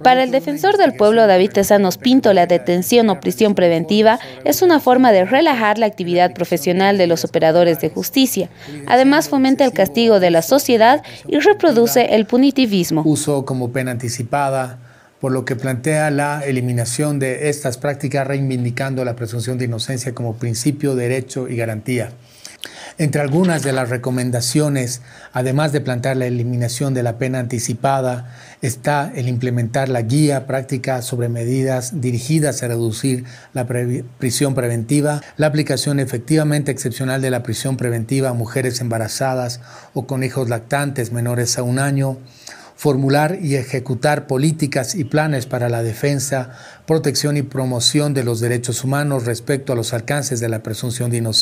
Para el defensor del pueblo David Tesanos Pinto, la detención o prisión preventiva es una forma de relajar la actividad profesional de los operadores de justicia. Además, fomenta el castigo de la sociedad y reproduce el punitivismo. Uso como pena anticipada, por lo que plantea la eliminación de estas prácticas reivindicando la presunción de inocencia como principio, derecho y garantía. Entre algunas de las recomendaciones, además de plantear la eliminación de la pena anticipada, está el implementar la guía práctica sobre medidas dirigidas a reducir la prisión preventiva, la aplicación efectivamente excepcional de la prisión preventiva a mujeres embarazadas o con hijos lactantes menores a un año, formular y ejecutar políticas y planes para la defensa, protección y promoción de los derechos humanos respecto a los alcances de la presunción de inocencia